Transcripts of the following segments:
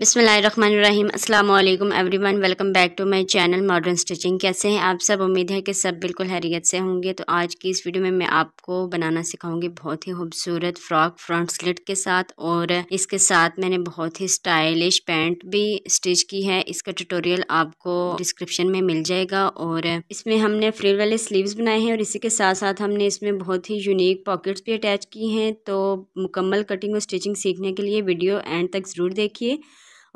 बिसमीम अल्लाम वन welcome back to my channel modern stitching कैसे हैं आप सब उम्मीद है कि सब बिल्कुल हैरियत से होंगे तो आज की इस वीडियो में मैं आपको बनाना सिखाऊंगी बहुत ही खूबसूरत फ्रॉक फ्रंट स्लिट के साथ और इसके साथ मैंने बहुत ही स्टाइलिश पैंट भी स्टिच की है इसका ट्यूटोरियल आपको डिस्क्रिप्शन में मिल जाएगा और इसमें हमने फ्रिल वाले स्लीव बनाए हैं और इसी के साथ साथ हमने इसमें बहुत ही यूनिक पॉकेट्स भी अटैच की हैं तो मुकम्मल कटिंग और स्टिचिंग सीखने के लिए वीडियो एंड तक ज़रूर देखिए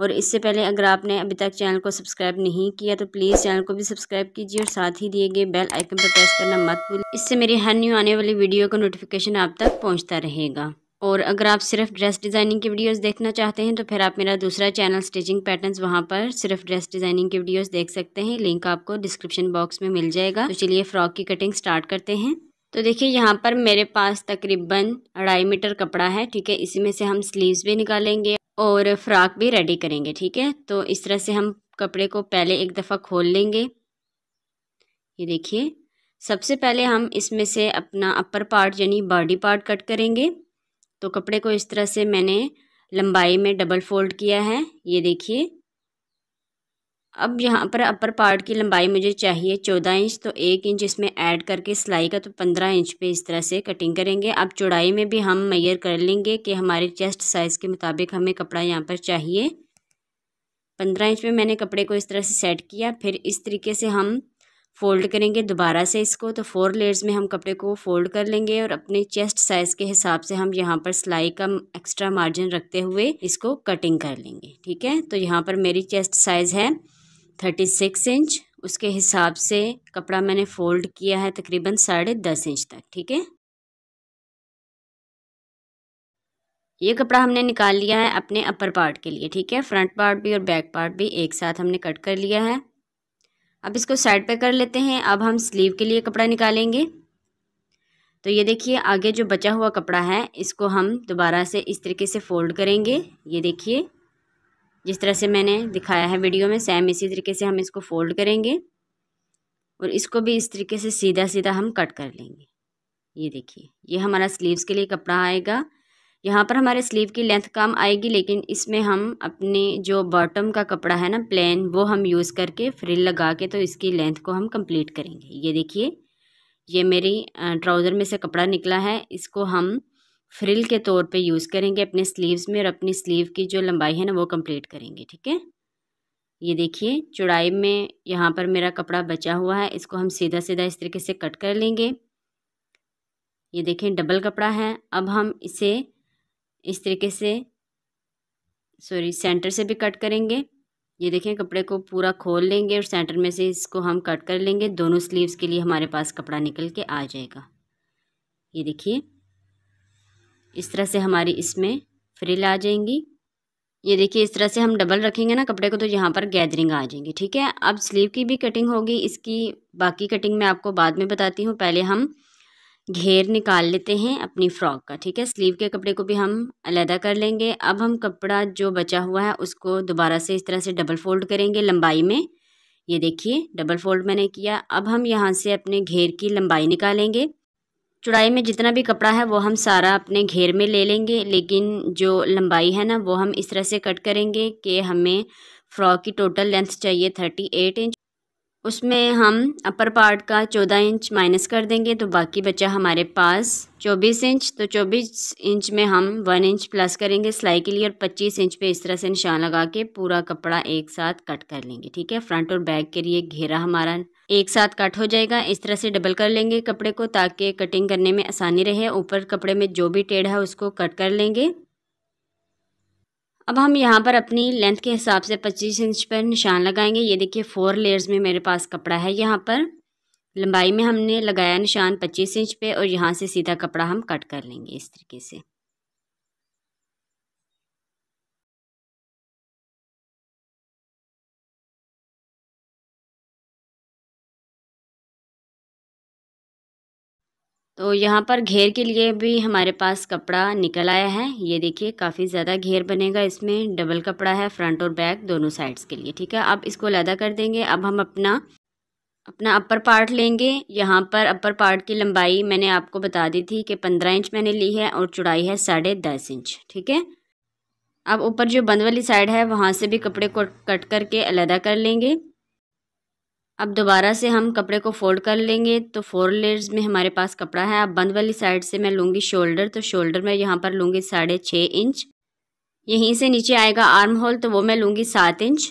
और इससे पहले अगर आपने अभी तक चैनल को सब्सक्राइब नहीं किया तो प्लीज़ चैनल को भी सब्सक्राइब कीजिए और साथ ही दिए गए बेल आइकन पर प्रेस करना मत भूलिए इससे मेरी हर न्यू आने वाली वीडियो का नोटिफिकेशन आप तक पहुँचता रहेगा और अगर आप सिर्फ ड्रेस डिज़ाइनिंग की वीडियोस देखना चाहते हैं तो फिर आप मेरा दूसरा चैनल स्टिचिंग पैटर्न्स वहाँ पर सिर्फ ड्रेस डिज़ाइनिंग की वीडियोस देख सकते हैं लिंक आपको डिस्क्रिप्शन बॉक्स में मिल जाएगा तो चलिए फ्रॉक की कटिंग स्टार्ट करते हैं तो देखिए यहाँ पर मेरे पास तकरीबन अढ़ाई मीटर कपड़ा है ठीक है इसी में से हम स्लीव भी निकालेंगे और फ्राक भी रेडी करेंगे ठीक है तो इस तरह से हम कपड़े को पहले एक दफ़ा खोल लेंगे ये देखिए सबसे पहले हम इसमें से अपना अपर पार्ट यानी बॉडी पार्ट कट करेंगे तो कपड़े को इस तरह से मैंने लंबाई में डबल फोल्ड किया है ये देखिए अब यहाँ पर अपर पार्ट की लंबाई मुझे चाहिए चौदह इंच तो एक इंच इसमें ऐड करके सिलाई का तो पंद्रह इंच पे इस तरह से कटिंग करेंगे अब चौड़ाई में भी हम मैयर कर लेंगे कि हमारे चेस्ट साइज़ के मुताबिक हमें कपड़ा यहाँ पर चाहिए पंद्रह इंच में मैंने कपड़े को इस तरह से सेट किया फिर इस तरीके से हम फ़ोल्ड करेंगे दोबारा से इसको तो फोर लेयर्स में हम कपड़े को फ़ोल्ड कर लेंगे और अपने चेस्ट साइज़ के हिसाब से हम यहाँ पर सिलाई का एक्स्ट्रा मार्जिन रखते हुए इसको कटिंग कर लेंगे ठीक है तो यहाँ पर मेरी चेस्ट साइज़ है थर्टी सिक्स इंच उसके हिसाब से कपड़ा मैंने फोल्ड किया है तकरीबन साढ़े दस इंच तक ठीक है ये कपड़ा हमने निकाल लिया है अपने अपर पार्ट के लिए ठीक है फ्रंट पार्ट भी और बैक पार्ट भी एक साथ हमने कट कर लिया है अब इसको साइड पे कर लेते हैं अब हम स्लीव के लिए कपड़ा निकालेंगे तो ये देखिए आगे जो बचा हुआ कपड़ा है इसको हम दोबारा से इस तरीके से फोल्ड करेंगे ये देखिए जिस तरह से मैंने दिखाया है वीडियो में सेम इसी तरीके से हम इसको फोल्ड करेंगे और इसको भी इस तरीके से सीधा सीधा हम कट कर लेंगे ये देखिए ये हमारा स्लीव्स के लिए कपड़ा आएगा यहाँ पर हमारे स्लीव की लेंथ कम आएगी लेकिन इसमें हम अपने जो बॉटम का कपड़ा है ना प्लेन वो हम यूज़ करके फ्रिल लगा के तो इसकी लेंथ को हम कंप्लीट करेंगे ये देखिए ये मेरी ट्राउज़र में से कपड़ा निकला है इसको हम फ्रिल के तौर पे यूज़ करेंगे अपने स्लीव्स में और अपनी स्लीव की जो लंबाई है ना वो कंप्लीट करेंगे ठीक है ये देखिए चौड़ाई में यहाँ पर मेरा कपड़ा बचा हुआ है इसको हम सीधा सीधा इस तरीके से कट कर लेंगे ये देखें डबल कपड़ा है अब हम इसे इस तरीके से सॉरी सेंटर से भी कट करेंगे ये देखें कपड़े को पूरा खोल लेंगे और सेंटर में से इसको हम कट कर लेंगे दोनों स्लीव्स के लिए हमारे पास कपड़ा निकल के आ जाएगा ये देखिए इस तरह से हमारी इसमें फ्रिल आ जाएंगी ये देखिए इस तरह से हम डबल रखेंगे ना कपड़े को तो यहाँ पर गैदरिंग आ जाएंगी ठीक है अब स्लीव की भी कटिंग होगी इसकी बाकी कटिंग मैं आपको बाद में बताती हूँ पहले हम घेर निकाल लेते हैं अपनी फ्रॉक का ठीक है स्लीव के कपड़े को भी हम अलहदा कर लेंगे अब हम कपड़ा जो बचा हुआ है उसको दोबारा से इस तरह से डबल फोल्ड करेंगे लंबाई में ये देखिए डबल फोल्ड मैंने किया अब हम यहाँ से अपने घेर की लंबाई निकालेंगे चौड़ाई में जितना भी कपड़ा है वो हम सारा अपने घेर में ले लेंगे लेकिन जो लंबाई है ना वो हम इस तरह से कट करेंगे कि हमें फ़्रॉक की टोटल लेंथ चाहिए थर्टी एट इंच उसमें हम अपर पार्ट का चौदह इंच माइनस कर देंगे तो बाकी बचा हमारे पास चौबीस इंच तो चौबीस इंच में हम वन इंच प्लस करेंगे सिलाई के लिए और पच्चीस इंच पे इस तरह से निशान लगा के पूरा कपड़ा एक साथ कट कर लेंगे ठीक है फ्रंट और बैक के लिए घेरा हमारा एक साथ कट हो जाएगा इस तरह से डबल कर लेंगे कपड़े को ताकि कटिंग करने में आसानी रहे ऊपर कपड़े में जो भी टेढ़ा है उसको कट कर लेंगे अब हम यहाँ पर अपनी लेंथ के हिसाब से 25 इंच पर निशान लगाएंगे ये देखिए फोर लेयर्स में मेरे पास कपड़ा है यहाँ पर लंबाई में हमने लगाया निशान 25 इंच पे और यहाँ से सीधा कपड़ा हम कट कर लेंगे इस तरीके से तो यहाँ पर घेर के लिए भी हमारे पास कपड़ा निकल आया है ये देखिए काफ़ी ज़्यादा घेर बनेगा इसमें डबल कपड़ा है फ्रंट और बैक दोनों साइड्स के लिए ठीक है अब इसको अलहदा कर देंगे अब हम अपना अपना अपर पार्ट लेंगे यहाँ पर अपर पार्ट की लंबाई मैंने आपको बता दी थी कि पंद्रह इंच मैंने ली है और चुड़ाई है साढ़े दस इंच ठीक है अब ऊपर जो बंद वाली साइड है वहाँ से भी कपड़े को कट करके अलहदा कर लेंगे अब दोबारा से हम कपड़े को फोल्ड कर लेंगे तो फोर लेयर्स में हमारे पास कपड़ा है अब बंद वाली साइड से मैं लूँगी शोल्डर तो शोल्डर में यहाँ पर लूँगी साढ़े छः इंच यहीं से नीचे आएगा आर्म होल तो वो मैं लूँगी सात इंच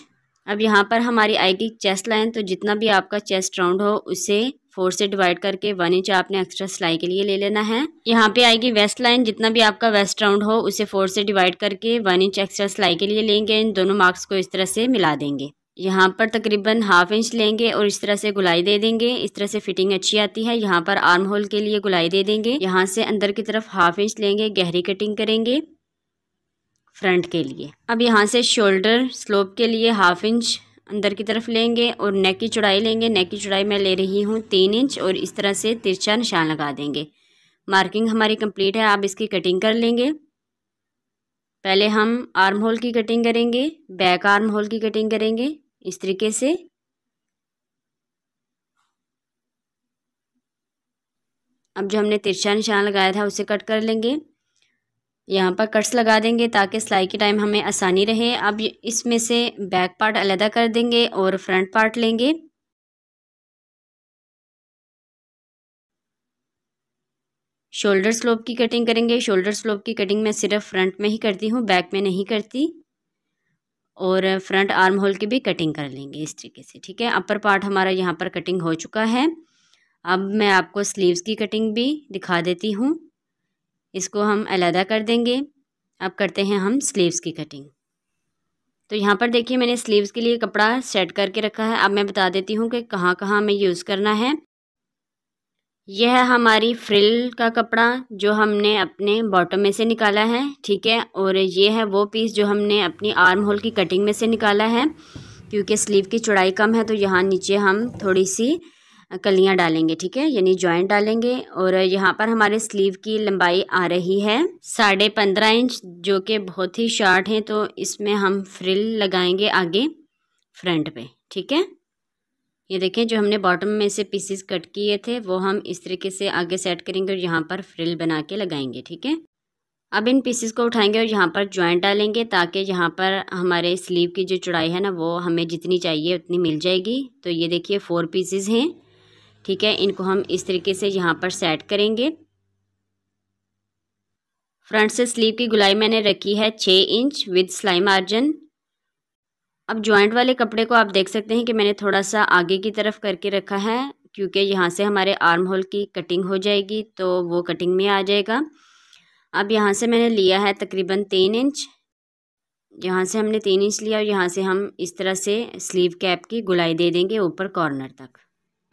अब यहाँ पर हमारी आएगी चेस्ट लाइन तो जितना भी आपका चेस्ट राउंड हो उसे फोर से डिवाइड करके वन इंच आपने एक्स्ट्रा सिलाई के लिए ले लेना है यहाँ पे आएगी वेस्ट लाइन जितना भी आपका वेस्ट राउंड हो उसे फोर से डिवाइड करके वन इंच एक्स्ट्रा सिलाई के लिए लेंगे इन दोनों मार्क्स को इस तरह से मिला देंगे यहाँ पर तकरीबन हाफ इंच लेंगे और इस तरह से गुलाई दे देंगे इस तरह से फिटिंग अच्छी आती है यहाँ पर आर्म होल के लिए गुलाई दे देंगे यहाँ से अंदर की तरफ हाफ इंच लेंगे गहरी कटिंग करेंगे फ्रंट के लिए अब यहाँ से शोल्डर स्लोप के लिए हाफ इंच अंदर की तरफ लेंगे और नेक की चौड़ाई लेंगे नेक की चौड़ाई मैं ले रही हूँ तीन इंच और इस तरह से तिरछा निशान लगा देंगे मार्किंग हमारी कंप्लीट है आप इसकी कटिंग कर लेंगे पहले हम आर्म होल की कटिंग करेंगे बैक आर्म होल की कटिंग करेंगे इस तरीके से अब जो हमने तिरछा निशान लगाया था उसे कट कर लेंगे यहाँ पर कट्स लगा देंगे ताकि सिलाई के टाइम हमें आसानी रहे अब इसमें से बैक पार्ट अलहदा कर देंगे और फ्रंट पार्ट लेंगे शोल्डर स्लोप की कटिंग करेंगे शोल्डर स्लोप की कटिंग मैं सिर्फ फ्रंट में ही करती हूँ बैक में नहीं करती और फ्रंट आर्म होल की भी कटिंग कर लेंगे इस तरीके से ठीक है अपर पार्ट हमारा यहाँ पर कटिंग हो चुका है अब मैं आपको स्लीव्स की कटिंग भी दिखा देती हूँ इसको हम अलहदा कर देंगे अब करते हैं हम स्लीव्स की कटिंग तो यहाँ पर देखिए मैंने स्लीव्स के लिए कपड़ा सेट करके रखा है अब मैं बता देती हूँ कि कहाँ कहाँ हमें यूज़ करना है यह हमारी फ्रिल का कपड़ा जो हमने अपने बॉटम में से निकाला है ठीक है और ये है वो पीस जो हमने अपनी आर्म होल की कटिंग में से निकाला है क्योंकि स्लीव की चौड़ाई कम है तो यहाँ नीचे हम थोड़ी सी कलियाँ डालेंगे ठीक है यानी जॉइंट डालेंगे और यहाँ पर हमारे स्लीव की लंबाई आ रही है साढ़े पंद्रह इंच जो कि बहुत ही शॉर्ट है तो इसमें हम फ्रिल लगाएंगे आगे फ्रंट पे ठीक है ये देखें जो हमने बॉटम में से पीसेस कट किए थे वो हम इस तरीके से आगे सेट करेंगे और यहाँ पर फ्रिल बना के लगाएंगे ठीक है अब इन पीसेस को उठाएंगे और यहाँ पर ज्वाइंट डालेंगे ताकि यहाँ पर हमारे स्लीव की जो चौड़ाई है ना वो हमें जितनी चाहिए उतनी मिल जाएगी तो ये देखिए फोर पीसेस हैं ठीक है इनको हम इस तरीके से यहाँ पर सेट करेंगे फ्रंट से स्लीव की गुलाई मैंने रखी है छः इंच विद सिलाई मार्जिन अब ज्वाइंट वाले कपड़े को आप देख सकते हैं कि मैंने थोड़ा सा आगे की तरफ करके रखा है क्योंकि यहाँ से हमारे आर्म होल की कटिंग हो जाएगी तो वो कटिंग में आ जाएगा अब यहाँ से मैंने लिया है तकरीबन तीन इंच यहाँ से हमने तीन इंच लिया और यहाँ से हम इस तरह से स्लीव कैप की गुलाई दे देंगे ऊपर कॉर्नर तक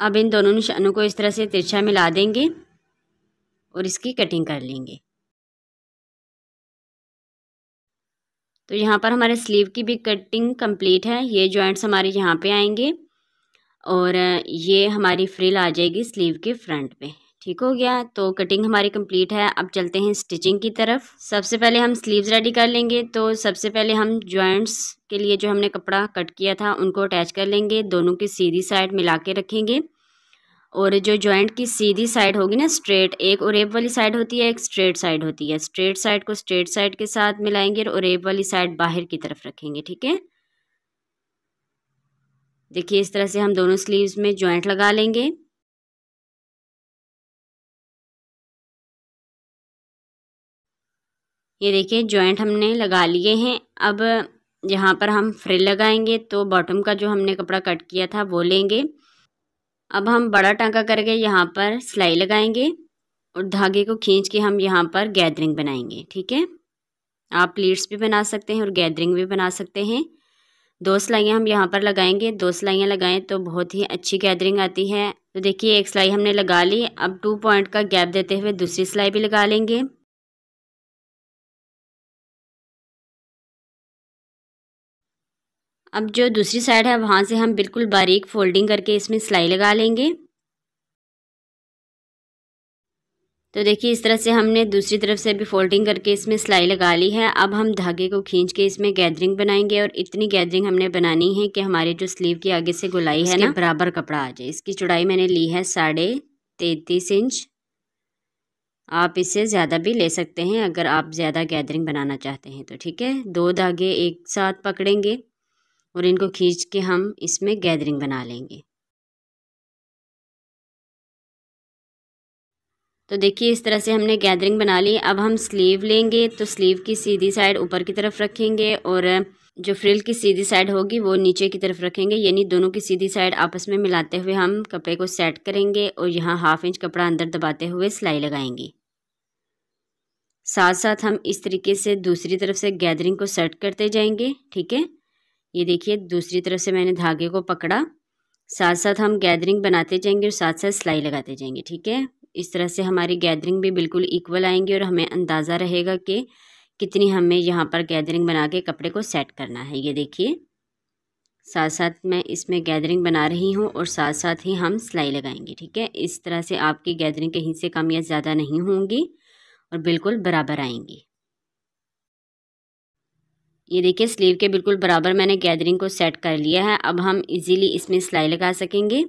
अब इन दोनों निशानों को इस तरह से तिरछा मिला देंगे और इसकी कटिंग कर लेंगे तो यहाँ पर हमारे स्लीव की भी कटिंग कंप्लीट है ये जॉइंट्स हमारे यहाँ पे आएंगे और ये हमारी फ्रिल आ जाएगी स्लीव के फ्रंट पे ठीक हो गया तो कटिंग हमारी कंप्लीट है अब चलते हैं स्टिचिंग की तरफ सबसे पहले हम स्लीव्स रेडी कर लेंगे तो सबसे पहले हम जॉइंट्स के लिए जो हमने कपड़ा कट किया था उनको अटैच कर लेंगे दोनों की सीधी साइड मिला के रखेंगे और जो जॉइंट की सीधी साइड होगी ना स्ट्रेट एक ओरेब वाली साइड होती है एक स्ट्रेट साइड होती है स्ट्रेट साइड को स्ट्रेट साइड के साथ मिलाएंगे और ओरेब वाली साइड बाहर की तरफ रखेंगे ठीक है देखिए इस तरह से हम दोनों स्लीव्स में जॉइंट लगा लेंगे ये देखिए जॉइंट हमने लगा लिए हैं अब यहाँ पर हम फ्रिल लगाएंगे तो बॉटम का जो हमने कपड़ा कट किया था वो लेंगे अब हम बड़ा टाँका करके यहाँ पर सिलाई लगाएंगे और धागे को खींच के हम यहाँ पर गैदरिंग बनाएंगे ठीक है आप प्लीट्स भी बना सकते हैं और गैदरिंग भी बना सकते हैं दो सिलाइयाँ हम यहाँ पर लगाएंगे दो सिलाइयाँ लगाएं तो बहुत ही अच्छी गैदरिंग आती है तो देखिए एक सिलाई हमने लगा ली अब टू पॉइंट का गैप देते हुए दूसरी सिलाई भी लगा लेंगे अब जो दूसरी साइड है वहाँ से हम बिल्कुल बारीक फोल्डिंग करके इसमें सिलाई लगा लेंगे तो देखिए इस तरह से हमने दूसरी तरफ से भी फोल्डिंग करके इसमें सिलाई लगा ली है अब हम धागे को खींच के इसमें गैदरिंग बनाएंगे और इतनी गैदरिंग हमने बनानी है कि हमारे जो स्लीव के आगे से गुलाई है ना बराबर कपड़ा आ जाए इसकी चौड़ाई मैंने ली है साढ़े तैतीस इंच आप इसे ज़्यादा भी ले सकते हैं अगर आप ज़्यादा गैदरिंग बनाना चाहते हैं तो ठीक है दो धागे एक साथ पकड़ेंगे और इनको खींच के हम इसमें गैदरिंग बना लेंगे तो देखिए इस तरह से हमने गैदरिंग बना ली अब हम स्लीव लेंगे तो स्लीव की सीधी साइड ऊपर की तरफ रखेंगे और जो फ्रिल की सीधी साइड होगी वो नीचे की तरफ रखेंगे यानी दोनों की सीधी साइड आपस में मिलाते हुए हम कपड़े को सेट करेंगे और यहाँ हाफ इंच कपड़ा अंदर दबाते हुए सिलाई लगाएंगे साथ साथ हम इस तरीके से दूसरी तरफ से गैदरिंग को सेट करते जाएंगे ठीक है ये देखिए दूसरी तरफ से मैंने धागे को पकड़ा साथ साथ हम गैदरिंग बनाते जाएंगे और साथ साथ सिलाई लगाते जाएंगे ठीक है इस तरह से हमारी गैदरिंग भी बिल्कुल इक्वल आएंगी और हमें अंदाज़ा रहेगा कि कितनी हमें यहाँ पर गैदरिंग बना के कपड़े को सेट करना है ये देखिए साथ साथ मैं इसमें गैदरिंग बना रही हूँ और साथ साथ ही हम सिलाई लगाएंगे ठीक है इस तरह से आपकी गैदरिंग कहीं से कम या ज़्यादा नहीं होंगी और बिल्कुल बराबर आएंगी ये देखिए स्लीव के बिल्कुल बराबर मैंने गैदरिंग को सेट कर लिया है अब हम इजीली इसमें सिलाई लगा सकेंगे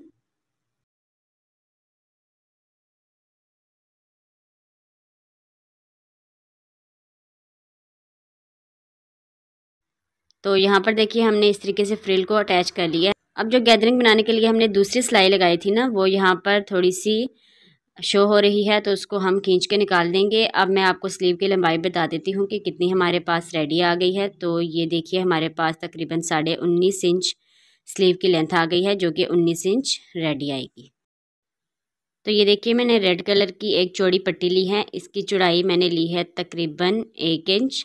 तो यहाँ पर देखिए हमने इस तरीके से फ्रिल को अटैच कर लिया अब जो गैदरिंग बनाने के लिए हमने दूसरी सिलाई लगाई थी ना वो यहाँ पर थोड़ी सी शो हो रही है तो उसको हम खींच के निकाल देंगे अब मैं आपको स्लीव की लंबाई बता देती हूँ कि कितनी हमारे पास रेडी आ गई है तो ये देखिए हमारे पास तकरीबन साढ़े उन्नीस इंच स्लीव की लेंथ आ गई है जो कि उन्नीस इंच रेडी आएगी तो ये देखिए मैंने रेड कलर की एक चौड़ी पट्टी ली है इसकी चौड़ाई मैंने ली है तकरीबन एक इंच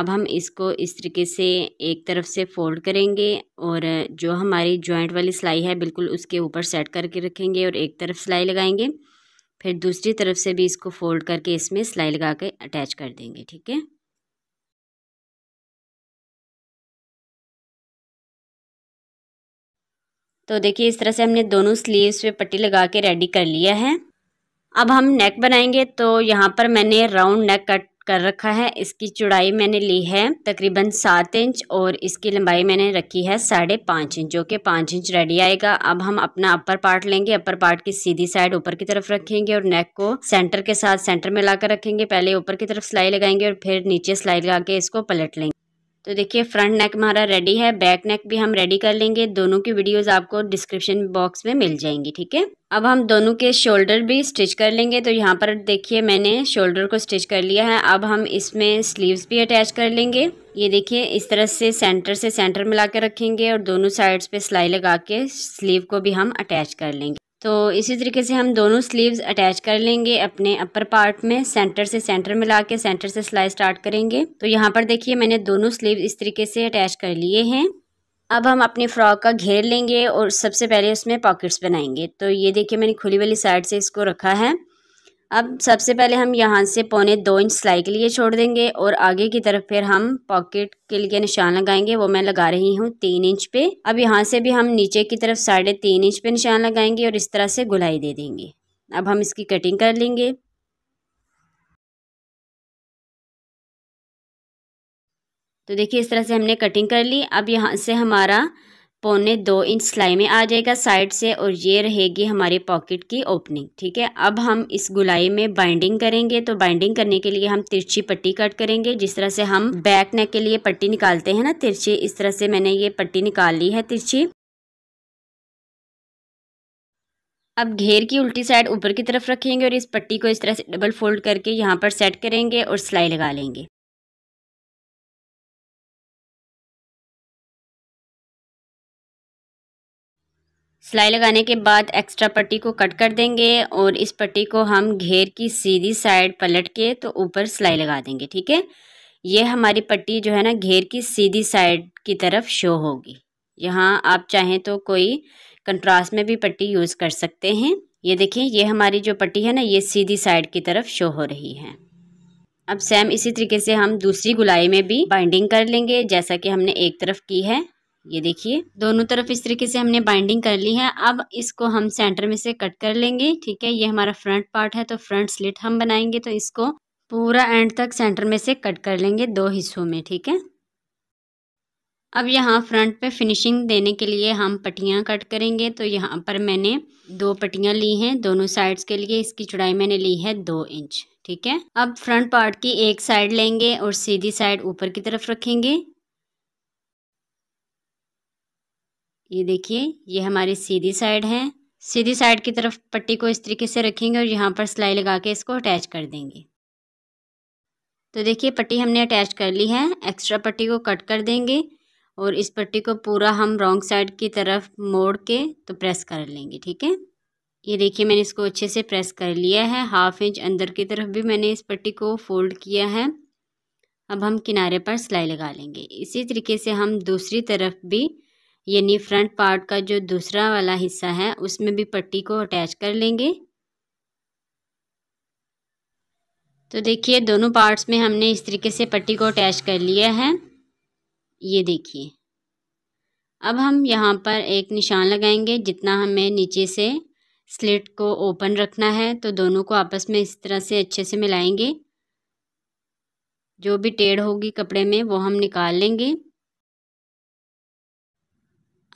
अब हम इसको इस तरीके से एक तरफ से फोल्ड करेंगे और जो हमारी जॉइंट वाली सिलाई है बिल्कुल उसके ऊपर सेट करके रखेंगे और एक तरफ सिलाई लगाएंगे फिर दूसरी तरफ से भी इसको फोल्ड करके इसमें सिलाई लगा के अटैच कर देंगे ठीक है तो देखिए इस तरह से हमने दोनों स्लीव्स पे पट्टी लगा के रेडी कर लिया है अब हम नेक बनाएंगे तो यहाँ पर मैंने राउंड नेक कट कर रखा है इसकी चौड़ाई मैंने ली है तकरीबन सात इंच और इसकी लंबाई मैंने रखी है साढ़े पाँच इंच जो कि पाँच इंच रेडी आएगा अब हम अपना अपर पार्ट लेंगे अपर पार्ट की सीधी साइड ऊपर की तरफ रखेंगे और नेक को सेंटर के साथ सेंटर में लाकर रखेंगे पहले ऊपर की तरफ सिलाई लगाएंगे और फिर नीचे सिलाई लगा के इसको पलट लेंगे तो देखिए फ्रंट नेक हमारा रेडी है बैक नेक भी हम रेडी कर लेंगे दोनों की वीडियोस आपको डिस्क्रिप्शन बॉक्स में मिल जाएंगी ठीक है अब हम दोनों के शोल्डर भी स्टिच कर लेंगे तो यहाँ पर देखिए मैंने शोल्डर को स्टिच कर लिया है अब हम इसमें स्लीव्स भी अटैच कर लेंगे ये देखिए इस तरह से सेंटर से सेंटर मिला के रखेंगे और दोनों साइड्स पे सिलाई लगा के स्लीव को भी हम अटैच कर लेंगे तो इसी तरीके से हम दोनों स्लीव्स अटैच कर लेंगे अपने अपर पार्ट में सेंटर से सेंटर में ला के सेंटर से सिलाई स्टार्ट करेंगे तो यहाँ पर देखिए मैंने दोनों स्लीव इस तरीके से अटैच कर लिए हैं अब हम अपने फ्रॉक का घेर लेंगे और सबसे पहले उसमें पॉकेट्स बनाएंगे तो ये देखिए मैंने खुली वाली साइड से इसको रखा है अब सबसे पहले हम यहाँ से पौने दो इंच सिलाई के लिए छोड़ देंगे और आगे की तरफ फिर हम पॉकेट के लिए निशान लगाएंगे वो मैं लगा रही हूँ तीन इंच पे अब यहाँ से भी हम नीचे की तरफ साढ़े तीन इंच पे निशान लगाएंगे और इस तरह से गुलाई दे देंगे अब हम इसकी कटिंग कर लेंगे तो देखिए इस तरह से हमने कटिंग कर ली अब यहाँ से हमारा पौने दो इंच सिलाई में आ जाएगा साइड से और ये रहेगी हमारे पॉकेट की ओपनिंग ठीक है अब हम इस गुलाई में बाइंडिंग करेंगे तो बाइंडिंग करने के लिए हम तिरछी पट्टी कट करेंगे जिस तरह से हम बैक नेक के लिए पट्टी निकालते हैं ना तिरछी इस तरह से मैंने ये पट्टी निकाल ली है तिरछी अब घेर की उल्टी साइड ऊपर की तरफ रखेंगे और इस पट्टी को इस तरह से डबल फोल्ड करके यहाँ पर सेट करेंगे और सिलाई लगा लेंगे सिलाई लगाने के बाद एक्स्ट्रा पट्टी को कट कर देंगे और इस पट्टी को हम घेर की सीधी साइड पलट के तो ऊपर सिलाई लगा देंगे ठीक है ये हमारी पट्टी जो है ना घेर की सीधी साइड की तरफ शो होगी यहाँ आप चाहें तो कोई कंट्रास्ट में भी पट्टी यूज़ कर सकते हैं ये देखें ये हमारी जो पट्टी है ना ये सीधी साइड की तरफ शो हो रही है अब सेम इसी तरीके से हम दूसरी गुलाई में भी बाइंडिंग कर लेंगे जैसा कि हमने एक तरफ की है ये देखिए दोनों तरफ इस तरीके से हमने बाइंडिंग कर ली है अब इसको हम सेंटर में से कट कर लेंगे ठीक है ये हमारा फ्रंट पार्ट है तो फ्रंट स्लिट हम बनाएंगे तो इसको पूरा एंड तक सेंटर में से कट कर लेंगे दो हिस्सों में ठीक है अब यहाँ फ्रंट पे फिनिशिंग देने के लिए हम पट्टियाँ कट करेंगे तो यहाँ पर मैंने दो पट्टियाँ ली हैं दोनों साइड्स के लिए इसकी चौड़ाई मैंने ली है दो इंच ठीक है अब फ्रंट पार्ट की एक साइड लेंगे और सीधी साइड ऊपर की तरफ रखेंगे ये देखिए ये हमारी सीधी साइड है सीधी साइड की तरफ पट्टी को इस तरीके से रखेंगे और यहाँ पर सिलाई लगा के इसको अटैच कर देंगे तो देखिए पट्टी हमने अटैच कर ली है एक्स्ट्रा पट्टी को कट कर देंगे और इस पट्टी को पूरा हम रॉन्ग साइड की तरफ मोड़ के तो प्रेस कर लेंगे ठीक है ये देखिए मैंने इसको अच्छे से प्रेस कर लिया है हाफ इंच अंदर की तरफ भी मैंने इस पट्टी को फोल्ड किया है अब हम किनारे पर सिलाई लगा लेंगे इसी तरीके से हम दूसरी तरफ भी यानी फ्रंट पार्ट का जो दूसरा वाला हिस्सा है उसमें भी पट्टी को अटैच कर लेंगे तो देखिए दोनों पार्ट्स में हमने इस तरीके से पट्टी को अटैच कर लिया है ये देखिए अब हम यहाँ पर एक निशान लगाएंगे जितना हमें नीचे से स्लिट को ओपन रखना है तो दोनों को आपस में इस तरह से अच्छे से मिलाएंगे जो भी टेढ़ होगी कपड़े में वो हम निकाल लेंगे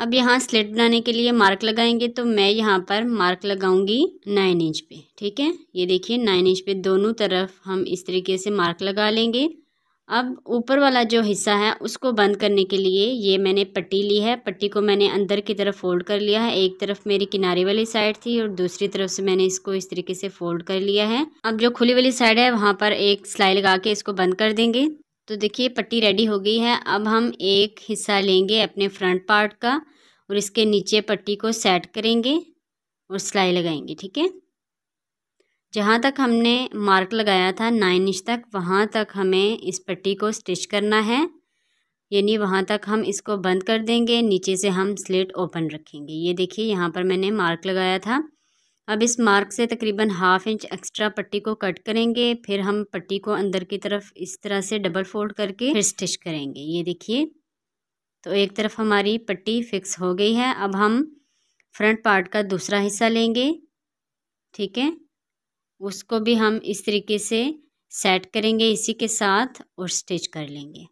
अब यहाँ स्लेट बनाने के लिए मार्क लगाएंगे तो मैं यहाँ पर मार्क लगाऊंगी नाइन इंच पे ठीक है ये देखिए नाइन इंच पे दोनों तरफ हम इस तरीके से मार्क लगा लेंगे अब ऊपर वाला जो हिस्सा है उसको बंद करने के लिए ये मैंने पट्टी ली है पट्टी को मैंने अंदर की तरफ फोल्ड कर लिया है एक तरफ मेरी किनारे वाली साइड थी और दूसरी तरफ से मैंने इसको इस तरीके से फोल्ड कर लिया है अब जो खुली वाली साइड है वहाँ पर एक सिलाई लगा के इसको बंद कर देंगे तो देखिए पट्टी रेडी हो गई है अब हम एक हिस्सा लेंगे अपने फ्रंट पार्ट का और इसके नीचे पट्टी को सेट करेंगे और सिलाई लगाएंगे ठीक है जहाँ तक हमने मार्क लगाया था नाइन इंच तक वहाँ तक हमें इस पट्टी को स्टिच करना है यानी वहाँ तक हम इसको बंद कर देंगे नीचे से हम स्लेट ओपन रखेंगे ये देखिए यहाँ पर मैंने मार्क लगाया था अब इस मार्क से तकरीबन हाफ इंच एक्स्ट्रा पट्टी को कट करेंगे फिर हम पट्टी को अंदर की तरफ इस तरह से डबल फोल्ड करके फिर स्टिच करेंगे ये देखिए तो एक तरफ हमारी पट्टी फिक्स हो गई है अब हम फ्रंट पार्ट का दूसरा हिस्सा लेंगे ठीक है उसको भी हम इस तरीके से सेट करेंगे इसी के साथ और स्टिच कर लेंगे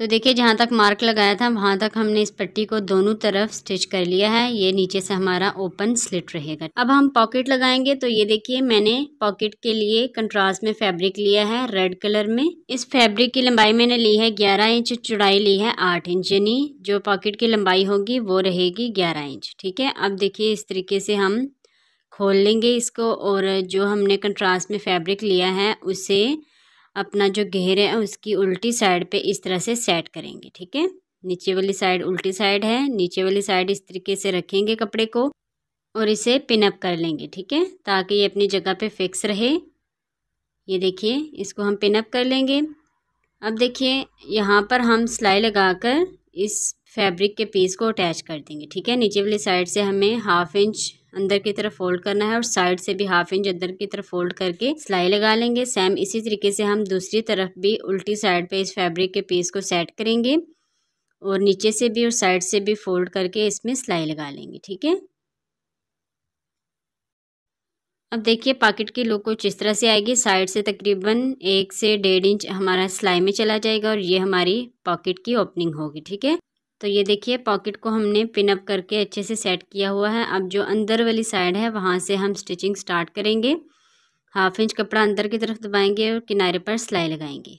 तो देखिए जहाँ तक मार्क लगाया था वहाँ तक हमने इस पट्टी को दोनों तरफ स्टिच कर लिया है ये नीचे से हमारा ओपन स्लिट रहेगा अब हम पॉकेट लगाएंगे तो ये देखिए मैंने पॉकेट के लिए कंट्रास्ट में फैब्रिक लिया है रेड कलर में इस फैब्रिक की लंबाई मैंने ली है ग्यारह इंच चौड़ाई ली है आठ इंच यानी जो पॉकेट की लंबाई होगी वो रहेगी ग्यारह इंच ठीक है अब देखिए इस तरीके से हम खोल लेंगे इसको और जो हमने कंट्रास्ट में फैब्रिक लिया है उसे अपना जो घेर है उसकी उल्टी साइड पे इस तरह से सेट करेंगे ठीक है नीचे वाली साइड उल्टी साइड है नीचे वाली साइड इस तरीके से रखेंगे कपड़े को और इसे पिनअप कर लेंगे ठीक है ताकि ये अपनी जगह पे फिक्स रहे ये देखिए इसको हम पिनअप कर लेंगे अब देखिए यहाँ पर हम सिलाई लगाकर इस फैब्रिक के पीस को अटैच कर देंगे ठीक है नीचे वाली साइड से हमें हाफ इंच अंदर की तरफ फोल्ड करना है और साइड से भी हाफ इंच अंदर की तरफ फोल्ड करके सिलाई लगा लेंगे सेम इसी तरीके से हम दूसरी तरफ भी उल्टी साइड पे इस फैब्रिक के पीस को सेट करेंगे और नीचे से भी और साइड से भी फोल्ड करके इसमें सिलाई लगा लेंगे ठीक है अब देखिए पॉकेट की लुक कुछ इस तरह से आएगी साइड से तकरीबन एक से डेढ़ इंच हमारा सिलाई में चला जाएगा और ये हमारी पॉकेट की ओपनिंग होगी ठीक है तो ये देखिए पॉकेट को हमने पिन अप करके अच्छे से सेट किया हुआ है अब जो अंदर वाली साइड है वहाँ से हम स्टिचिंग स्टार्ट करेंगे हाफ इंच कपड़ा अंदर की तरफ दबाएंगे और किनारे पर सिलाई लगाएंगे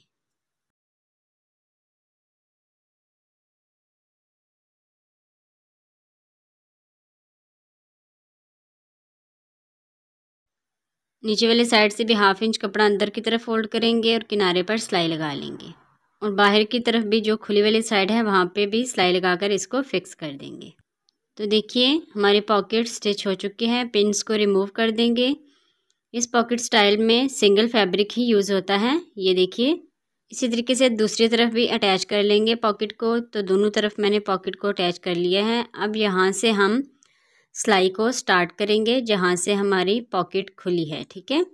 नीचे वाले साइड से भी हाफ इंच कपड़ा अंदर की तरफ फोल्ड करेंगे और किनारे पर सिलाई लगा लेंगे और बाहर की तरफ भी जो खुली वाली साइड है वहाँ पे भी सिलाई लगाकर इसको फिक्स कर देंगे तो देखिए हमारे पॉकेट स्टिच हो चुके हैं पिंस को रिमूव कर देंगे इस पॉकेट स्टाइल में सिंगल फैब्रिक ही यूज़ होता है ये देखिए इसी तरीके से दूसरी तरफ भी अटैच कर लेंगे पॉकेट को तो दोनों तरफ मैंने पॉकेट को अटैच कर लिया है अब यहाँ से हम सिलाई को स्टार्ट करेंगे जहाँ से हमारी पॉकेट खुली है ठीक है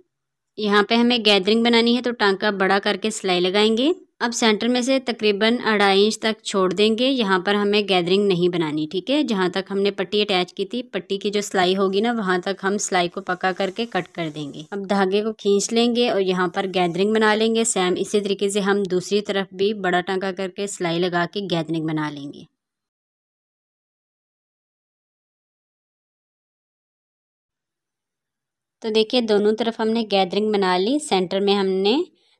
यहाँ पे हमें गैदरिंग बनानी है तो टांका बड़ा करके सिलाई लगाएंगे अब सेंटर में से तकरीबन अढ़ाई इंच तक छोड़ देंगे यहाँ पर हमें गैदरिंग नहीं बनानी ठीक है जहाँ तक हमने पट्टी अटैच की थी पट्टी की जो सिलाई होगी ना वहाँ तक हम सिलाई को पका करके कट कर देंगे अब धागे को खींच लेंगे और यहाँ पर गैदरिंग बना लेंगे सेम इसी तरीके से हम दूसरी तरफ भी बड़ा टांका करके सिलाई लगा के गैदरिंग बना लेंगे तो देखिए दोनों तरफ हमने गैदरिंग बना ली सेंटर में हमने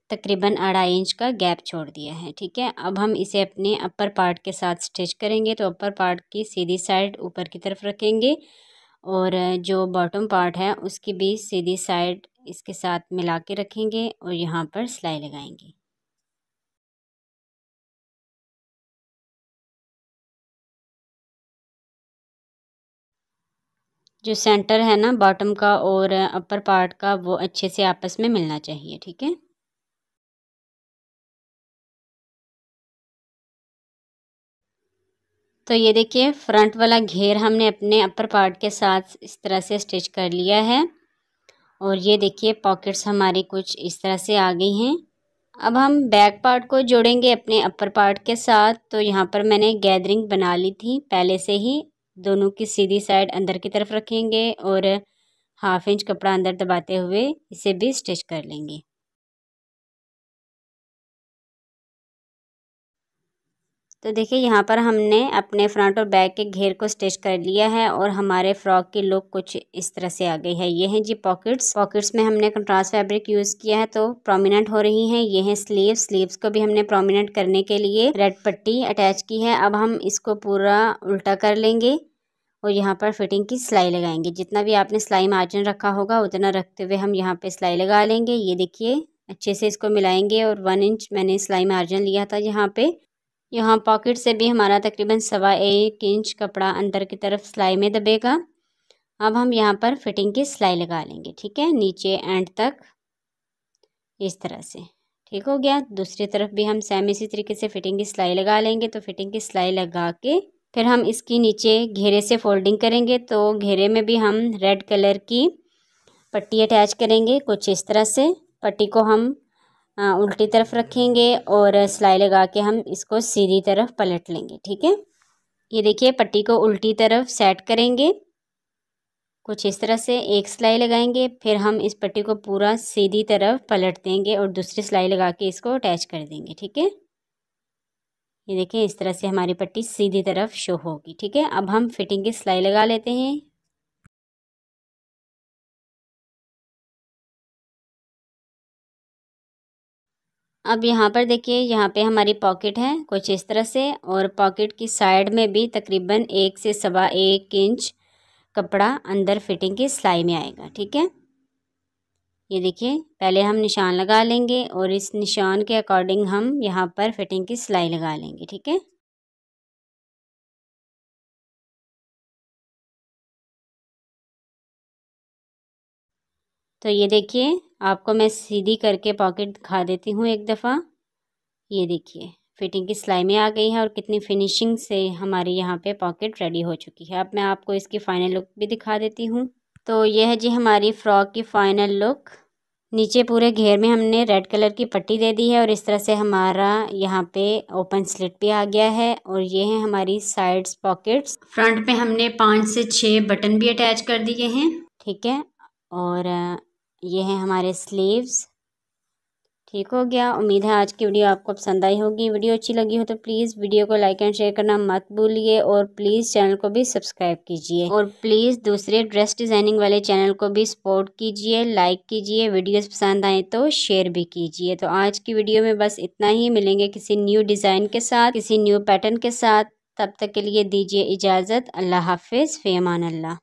तकरीबन अढ़ाई इंच का गैप छोड़ दिया है ठीक है अब हम इसे अपने अपर पार्ट के साथ स्टिच करेंगे तो अपर पार्ट की सीधी साइड ऊपर की तरफ रखेंगे और जो बॉटम पार्ट है उसकी भी सीधी साइड इसके साथ मिला के रखेंगे और यहाँ पर सिलाई लगाएंगे जो सेंटर है ना बॉटम का और अपर पार्ट का वो अच्छे से आपस में मिलना चाहिए ठीक है तो ये देखिए फ्रंट वाला घेर हमने अपने अपर पार्ट के साथ इस तरह से स्टिच कर लिया है और ये देखिए पॉकेट्स हमारी कुछ इस तरह से आ गई हैं अब हम बैक पार्ट को जोड़ेंगे अपने अपर पार्ट के साथ तो यहाँ पर मैंने गैदरिंग बना ली थी पहले से ही दोनों की सीधी साइड अंदर की तरफ रखेंगे और हाफ इंच कपड़ा अंदर दबाते हुए इसे भी स्टिच कर लेंगे तो देखिए यहाँ पर हमने अपने फ्रंट और बैक के घेर को स्टिच कर लिया है और हमारे फ्रॉक की लुक कुछ इस तरह से आ गई है ये हैं जी पॉकेट्स पॉकेट्स में हमने कंट्रास्ट फैब्रिक यूज़ किया है तो प्रोमिनेंट हो रही हैं ये हैं स्लीव स्लीव्स को भी हमने प्रोमिनेंट करने के लिए रेड पट्टी अटैच की है अब हम इसको पूरा उल्टा कर लेंगे और यहाँ पर फिटिंग की सिलाई लगाएंगे जितना भी आपने सिलाई मार्जिन रखा होगा उतना रखते हुए हम यहाँ पे सिलाई लगा लेंगे ये देखिए अच्छे से इसको मिलाएंगे और वन इंच मैंने सिलाई मार्जिन लिया था यहाँ पे यहाँ पॉकेट से भी हमारा तकरीबन सवा एक इंच कपड़ा अंदर की तरफ सिलाई में दबेगा अब हम यहाँ पर फिटिंग की सिलाई लगा लेंगे ठीक है नीचे एंड तक इस तरह से ठीक हो गया दूसरी तरफ भी हम सेम इसी तरीके से फिटिंग की सिलाई लगा लेंगे तो फिटिंग की सिलाई लगा के फिर हम इसकी नीचे घेरे से फोल्डिंग करेंगे तो घेरे में भी हम रेड कलर की पट्टी अटैच करेंगे कुछ इस तरह से पट्टी को हम हाँ, उल्टी तरफ रखेंगे और सिलाई लगा के हम इसको सीधी तरफ पलट लेंगे ठीक है ये देखिए पट्टी को उल्टी तरफ सेट करेंगे कुछ इस तरह से एक सिलाई लगाएंगे फिर हम इस पट्टी को पूरा सीधी तरफ पलट देंगे और दूसरी सिलाई लगा के इसको अटैच कर देंगे ठीक है ये देखिए इस तरह से हमारी पट्टी सीधी तरफ शो होगी ठीक है अब हम फिटिंग की सिलाई लगा लेते हैं अब यहाँ पर देखिए यहाँ पे हमारी पॉकेट है कुछ इस तरह से और पॉकेट की साइड में भी तकरीबन एक से सवा एक इंच कपड़ा अंदर फिटिंग की सिलाई में आएगा ठीक है ये देखिए पहले हम निशान लगा लेंगे और इस निशान के अकॉर्डिंग हम यहाँ पर फिटिंग की सिलाई लगा लेंगे ठीक है तो ये देखिए आपको मैं सीधी करके पॉकेट दिखा देती हूँ एक दफ़ा ये देखिए फिटिंग की सिलाई में आ गई है और कितनी फिनिशिंग से हमारी यहाँ पे पॉकेट रेडी हो चुकी है अब मैं आपको इसकी फ़ाइनल लुक भी दिखा देती हूँ तो ये है जी हमारी फ़्रॉक की फ़ाइनल लुक नीचे पूरे घेर में हमने रेड कलर की पट्टी दे दी है और इस तरह से हमारा यहाँ पे ओपन स्लिट भी आ गया है और ये है हमारी साइड्स पॉकेट्स फ्रंट पे हमने पाँच से छः बटन भी अटैच कर दिए हैं ठीक है और ये हैं हमारे स्लीव्स ठीक हो गया उम्मीद है आज की वीडियो आपको पसंद आई होगी वीडियो अच्छी लगी हो तो प्लीज़ वीडियो को लाइक एंड शेयर करना मत भूलिए और प्लीज़ चैनल को भी सब्सक्राइब कीजिए और प्लीज़ दूसरे ड्रेस डिज़ाइनिंग वाले चैनल को भी सपोर्ट कीजिए लाइक कीजिए वीडियोस पसंद आए तो शेयर भी कीजिए तो आज की वीडियो में बस इतना ही मिलेंगे किसी न्यू डिज़ाइन के साथ किसी न्यू पैटर्न के साथ तब तक के लिए दीजिए इजाज़त अल्लाह हाफिज़ फ़ेमान अल्लाह